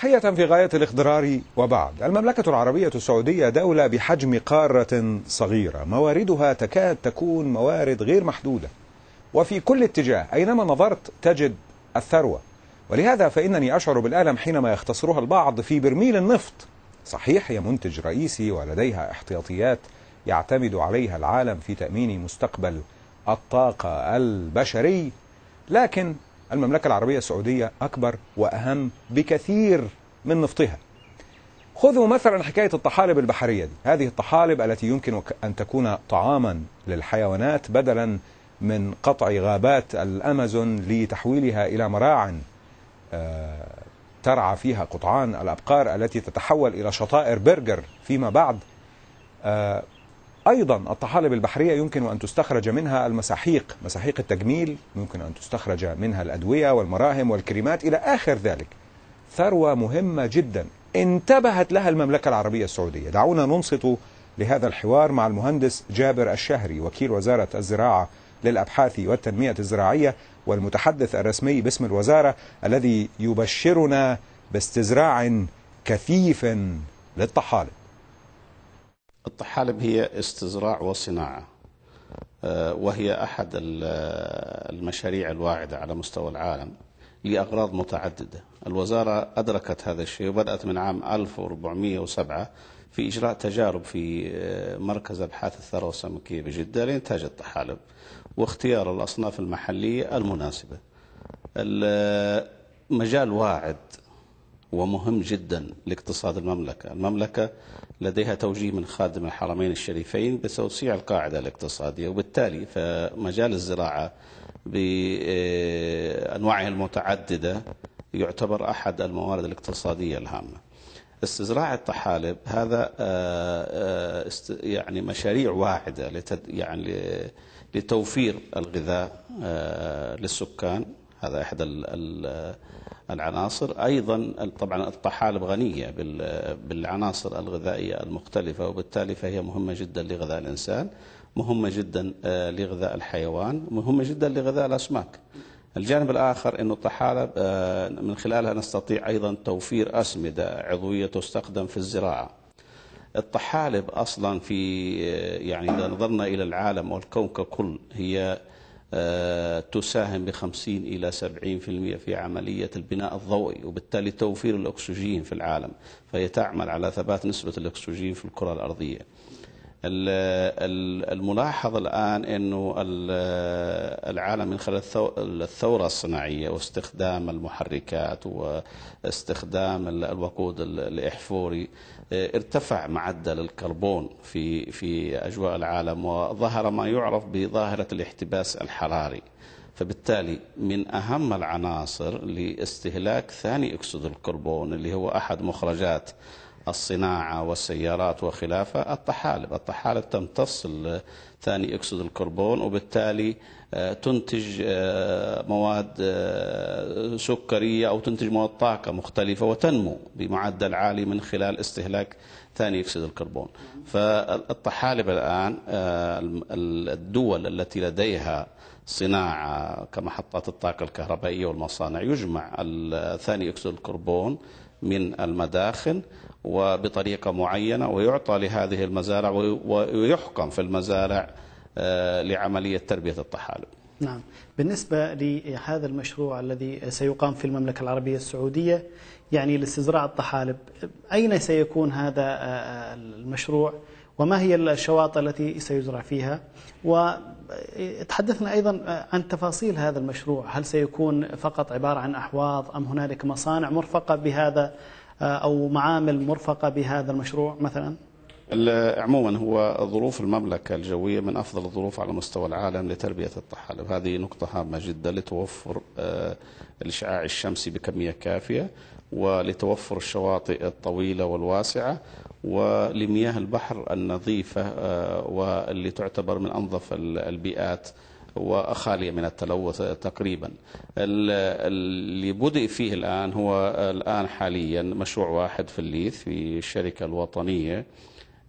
تحية في غاية الاخضرار وبعد المملكة العربية السعودية دولة بحجم قارة صغيرة مواردها تكاد تكون موارد غير محدودة وفي كل اتجاه أينما نظرت تجد الثروة ولهذا فإنني أشعر بالألم حينما يختصرها البعض في برميل النفط صحيح هي منتج رئيسي ولديها احتياطيات يعتمد عليها العالم في تأمين مستقبل الطاقة البشري لكن المملكة العربية السعودية أكبر وأهم بكثير من نفطها خذوا مثلا حكاية الطحالب البحرية دي هذه الطحالب التي يمكن أن تكون طعاما للحيوانات بدلا من قطع غابات الأمازون لتحويلها إلى مراعٍ آه، ترعى فيها قطعان الأبقار التي تتحول إلى شطائر برجر فيما بعد آه، أيضا الطحالب البحرية يمكن أن تستخرج منها المساحيق مساحيق التجميل يمكن أن تستخرج منها الأدوية والمراهم والكريمات إلى آخر ذلك ثروة مهمة جدا انتبهت لها المملكة العربية السعودية دعونا ننصت لهذا الحوار مع المهندس جابر الشهري وكيل وزارة الزراعة للأبحاث والتنمية الزراعية والمتحدث الرسمي باسم الوزارة الذي يبشرنا باستزراع كثيف للطحالب الطحالب هي استزراع وصناعة آه، وهي أحد المشاريع الواعدة على مستوى العالم لأغراض متعددة الوزارة أدركت هذا الشيء وبدأت من عام 1407 في إجراء تجارب في آه، مركز أبحاث الثروة السمكية بجدة لإنتاج الطحالب واختيار الأصناف المحلية المناسبة المجال آه، واعد ومهم جدا لاقتصاد المملكة المملكة لديها توجيه من خادم الحرمين الشريفين بتوسيع القاعدة الاقتصادية وبالتالي فمجال الزراعة بأنواعها المتعددة يعتبر أحد الموارد الاقتصادية الهامة استزراع الطحالب هذا آه، آه، يعني مشاريع واعدة يعني لتوفير الغذاء آه، للسكان هذا احدى العناصر ايضا طبعا الطحالب غنيه بالعناصر الغذائيه المختلفه وبالتالي فهي مهمه جدا لغذاء الانسان مهمه جدا آه، لغذاء الحيوان مهمه جدا لغذاء الاسماك الجانب الآخر انه الطحالب آه، من خلالها نستطيع أيضا توفير أسمدة عضوية تستخدم في الزراعة الطحالب أصلا في آه، يعني إذا نظرنا إلى العالم والكون ككل هي آه، تساهم بخمسين إلى سبعين في المئة في عملية البناء الضوئي وبالتالي توفير الأكسجين في العالم فهي تعمل على ثبات نسبة الأكسجين في الكرة الأرضية الملاحظ الآن أنه العالم من خلال الثورة الصناعية واستخدام المحركات واستخدام الوقود الإحفوري آه، ارتفع معدل الكربون في في أجواء العالم وظهر ما يعرف بظاهرة الاحتباس الحراري فبالتالي من أهم العناصر لاستهلاك ثاني أكسيد الكربون اللي هو أحد مخرجات الصناعة والسيارات وخلافها الطحالب الطحالب تمتص ثاني أكسيد الكربون وبالتالي آه، تنتج آه، مواد آه، سكرية أو تنتج مواد طاقة مختلفة وتنمو بمعدل عالي من خلال استهلاك ثاني أكسيد الكربون فالطحالب الآن الدول التي لديها صناعة كمحطات الطاقة الكهربائية والمصانع يجمع ثاني أكسيد الكربون من المداخن وبطريقة معينة ويعطى لهذه المزارع ويحكم في المزارع آه، لعملية تربية الطحالب نعم بالنسبة لهذا المشروع الذي سيقام في المملكة العربية السعودية يعني لاستزراع الطحالب أين سيكون هذا آه، المشروع وما هي الشواطئ التي سيزرع فيها وتحدثنا أيضا آه، عن تفاصيل هذا المشروع هل سيكون فقط عبارة عن أحواض أم هنالك مصانع مرفقة بهذا آه، أو معامل مرفقة بهذا المشروع مثلا؟ عموما هو ظروف المملكة الجوية من أفضل الظروف على مستوى العالم لتربية الطحالب هذه نقطة هامة جدا لتوفر آه، الإشعاع الشمسي بكمية كافية ولتوفر الشواطئ الطويلة والواسعة ولمياه البحر النظيفة آه، واللي تعتبر من أنظف البيئات وخالية من التلوث تقريبا اللي بدأ فيه الآن هو الآن حاليا مشروع واحد في الليث في الشركة الوطنية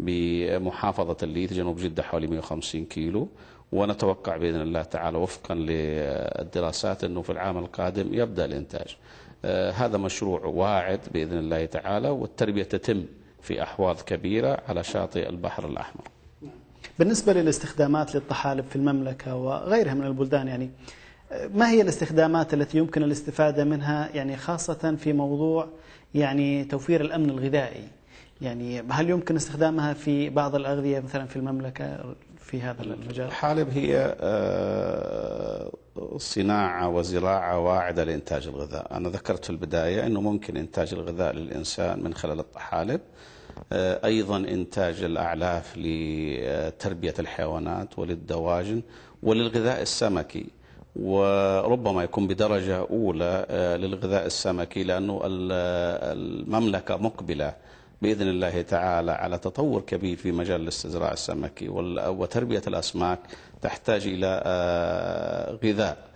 بمحافظة الليث جنوب جدة حوالي 150 كيلو ونتوقع بإذن الله تعالى وفقا للدراسات أنه في العام القادم يبدأ الإنتاج آه، هذا مشروع واعد بإذن الله تعالى والتربية تتم في أحواض كبيرة على شاطئ البحر الأحمر بالنسبة للاستخدامات للطحالب في المملكة وغيرها من البلدان يعني ما هي الاستخدامات التي يمكن الاستفادة منها يعني خاصة في موضوع يعني توفير الأمن الغذائي يعني هل يمكن استخدامها في بعض الأغذية مثلا في المملكة في هذا المجال الحالب هي آه، صناعة وزراعة واعدة لإنتاج الغذاء أنا ذكرت في البداية أنه ممكن إنتاج الغذاء للإنسان من خلال الطحالب آه، أيضا إنتاج الأعلاف لتربية الحيوانات وللدواجن وللغذاء السمكي وربما يكون بدرجة أولى آه، للغذاء السمكي لأنه المملكة مقبلة بإذن الله تعالى على تطور كبير في مجال الاستزراع السمكي وتربية الأسماك تحتاج إلى آه، غذاء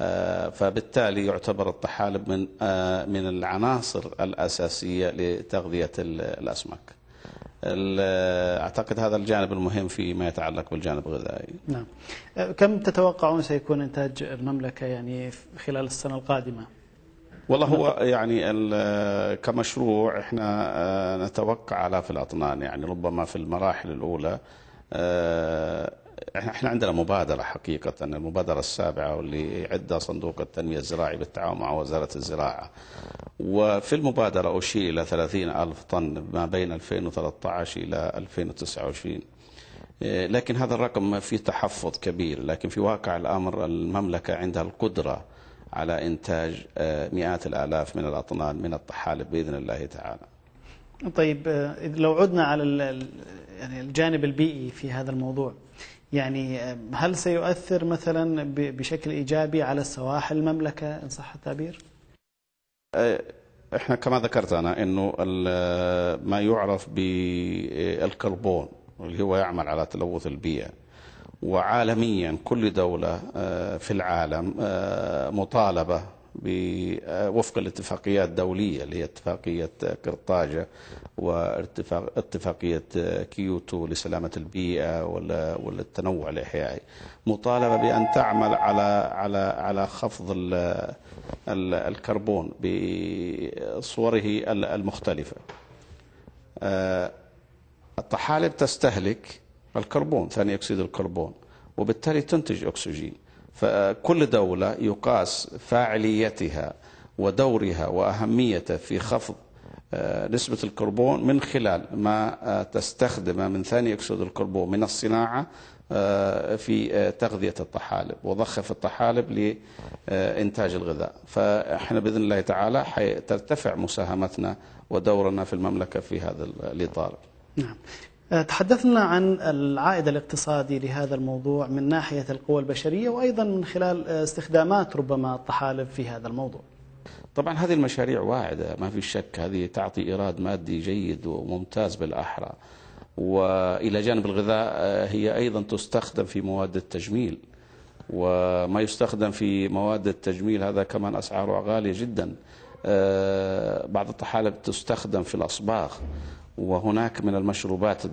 آه، فبالتالي يعتبر الطحالب من آه، من العناصر الأساسية لتغذية الأسماك أعتقد هذا الجانب المهم فيما يتعلق بالجانب الغذائي نعم آه، كم تتوقعون سيكون إنتاج المملكة يعني خلال السنة القادمة والله هو يعني كمشروع احنا نتوقع الاف الأطنان يعني ربما في المراحل الأولى احنا عندنا مبادرة حقيقة المبادرة السابعة واللي عدها صندوق التنمية الزراعي بالتعاون مع وزارة الزراعة وفي المبادرة أشير إلى 30 ألف طن ما بين 2013 إلى 2029 إيه، لكن هذا الرقم فيه تحفظ كبير لكن في واقع الأمر المملكة عندها القدرة على إنتاج آه، مئات الآلاف من الأطنان من الطحالب بإذن الله تعالى طيب آه، لو عدنا على يعني الجانب البيئي في هذا الموضوع يعني آه، هل سيؤثر مثلا بشكل إيجابي على السواحل المملكة إن صح التعبير؟ آه، احنا كما ذكرت أنا أنه آه، ما يعرف بالكربون اللي هو يعمل على تلوث البيئة وعالميا كل دولة في العالم مطالبة وفق الاتفاقيات الدولية اللي هي اتفاقية قرطاجة واتفاقية كيوتو لسلامة البيئة والتنوع الإحيائي مطالبة بأن تعمل على على على خفض الكربون بصوره المختلفة آه، الطحالب تستهلك الكربون ثاني أكسيد الكربون وبالتالي تنتج أكسجين فكل دولة يقاس فاعليتها ودورها وأهميته في خفض آه، نسبة الكربون من خلال ما آه، تستخدمه من ثاني أكسيد الكربون من الصناعة آه، في تغذية الطحالب وضخ في الطحالب لإنتاج الغذاء فإحنا بإذن الله تعالى ترتفع مساهمتنا ودورنا في المملكة في هذا الإطار نعم آه، تحدثنا عن العائد الاقتصادي لهذا الموضوع من ناحية القوى البشرية وأيضا من خلال آه، استخدامات ربما الطحالب في هذا الموضوع طبعا هذه المشاريع واعدة ما في شك هذه تعطي إيراد مادي جيد وممتاز بالأحرى وإلى جانب الغذاء آه، هي أيضا تستخدم في مواد التجميل وما يستخدم في مواد التجميل هذا كمان أسعاره غالية جدا آه، بعض الطحالب تستخدم في الأصباغ وهناك من المشروبات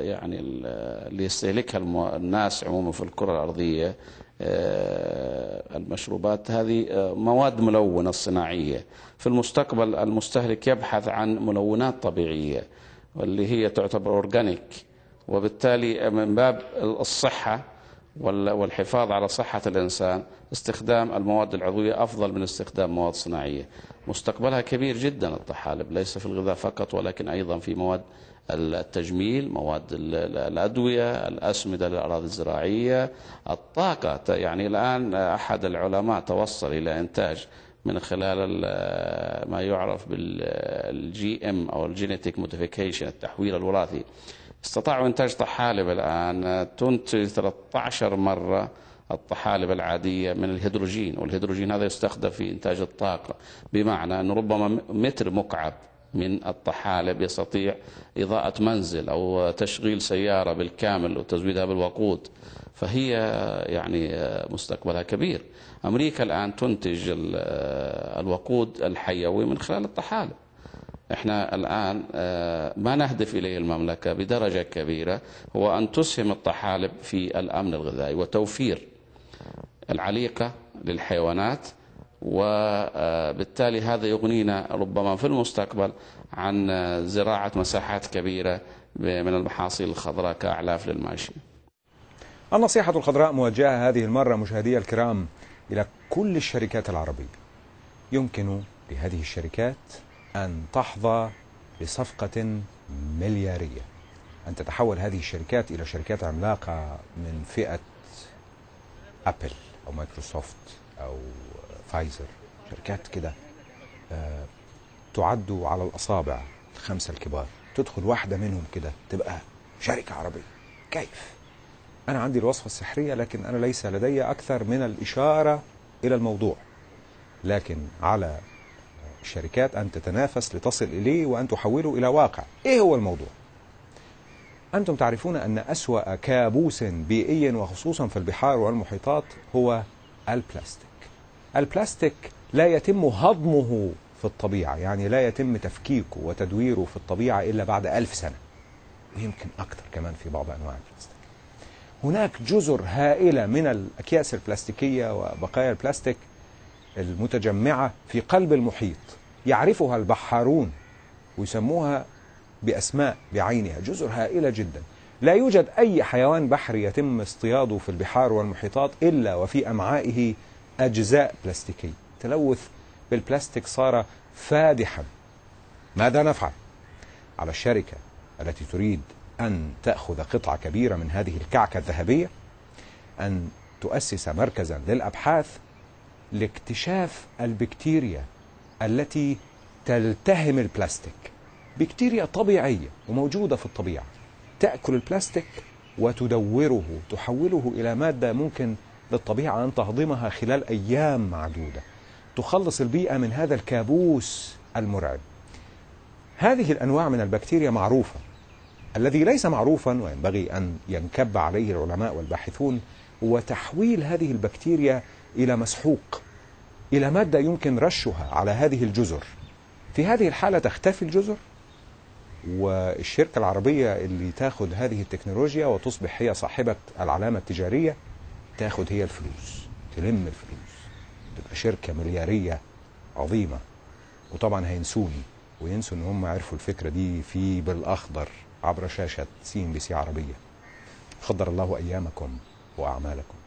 يعني اللي يستهلكها الناس عموما في الكرة الأرضية آه، المشروبات هذه آه، مواد ملونة صناعية في المستقبل المستهلك يبحث عن ملونات طبيعية واللي هي تعتبر أورجانيك وبالتالي من باب الصحة والحفاظ على صحة الإنسان استخدام المواد العضوية أفضل من استخدام مواد صناعية مستقبلها كبير جدا الطحالب ليس في الغذاء فقط ولكن أيضا في مواد التجميل مواد الأدوية الأسمدة للأراضي الزراعية الطاقة يعني الآن أحد العلماء توصل إلى إنتاج من خلال ما يعرف بالجي ام او الجينيتيك موديفيكيشن التحويل الوراثي استطاعوا إنتاج طحالب الآن تنتج 13 مرة الطحالب العادية من الهيدروجين والهيدروجين هذا يستخدم في إنتاج الطاقة بمعنى أنه ربما متر مكعب من الطحالب يستطيع إضاءة منزل أو تشغيل سيارة بالكامل وتزويدها بالوقود فهي يعني مستقبلها كبير أمريكا الآن تنتج الوقود الحيوي من خلال الطحالب احنا الآن آه، ما نهدف إليه المملكة بدرجة كبيرة هو أن تسهم الطحالب في الأمن الغذائي وتوفير العليقة للحيوانات وبالتالي آه، هذا يغنينا ربما في المستقبل عن آه، زراعة مساحات كبيرة من المحاصيل الخضراء كأعلاف للماشية النصيحة الخضراء موجهة هذه المرة مشاهدي الكرام إلى كل الشركات العربية يمكن لهذه الشركات أن تحظى بصفقة مليارية أن تتحول هذه الشركات إلى شركات عملاقة من فئة أبل أو مايكروسوفت أو فايزر شركات كده آه، تعد على الأصابع الخمسة الكبار تدخل واحدة منهم كده تبقى شركة عربية كيف؟ أنا عندي الوصفة السحرية لكن أنا ليس لدي أكثر من الإشارة إلى الموضوع لكن على الشركات أن تتنافس لتصل إليه وأن تحوله إلى واقع إيه هو الموضوع؟ أنتم تعرفون أن أسوأ كابوس بيئي وخصوصا في البحار والمحيطات هو البلاستيك البلاستيك لا يتم هضمه في الطبيعة يعني لا يتم تفكيكه وتدويره في الطبيعة إلا بعد ألف سنة ويمكن أكثر كمان في بعض أنواع البلاستيك هناك جزر هائلة من الأكياس البلاستيكية وبقايا البلاستيك المتجمعة في قلب المحيط يعرفها البحارون ويسموها بأسماء بعينها جزر هائلة جدا لا يوجد أي حيوان بحري يتم اصطياده في البحار والمحيطات إلا وفي أمعائه أجزاء بلاستيكية تلوث بالبلاستيك صار فادحا ماذا نفعل؟ على الشركة التي تريد أن تأخذ قطعة كبيرة من هذه الكعكة الذهبية أن تؤسس مركزا للأبحاث لاكتشاف البكتيريا التي تلتهم البلاستيك بكتيريا طبيعية وموجودة في الطبيعة تأكل البلاستيك وتدوره تحوله إلى مادة ممكن للطبيعة أن تهضمها خلال أيام معدودة تخلص البيئة من هذا الكابوس المرعب هذه الأنواع من البكتيريا معروفة الذي ليس معروفا وينبغي أن ينكب عليه العلماء والباحثون هو تحويل هذه البكتيريا إلى مسحوق إلى مادة يمكن رشها على هذه الجزر في هذه الحالة تختفي الجزر والشركة العربية اللي تاخد هذه التكنولوجيا وتصبح هي صاحبة العلامة التجارية تاخد هي الفلوس تلم الفلوس تبقى شركة مليارية عظيمة وطبعا هينسوني وينسوا ان هم عرفوا الفكرة دي في بالاخضر عبر شاشة سي ام بي سي عربية خضر الله ايامكم واعمالكم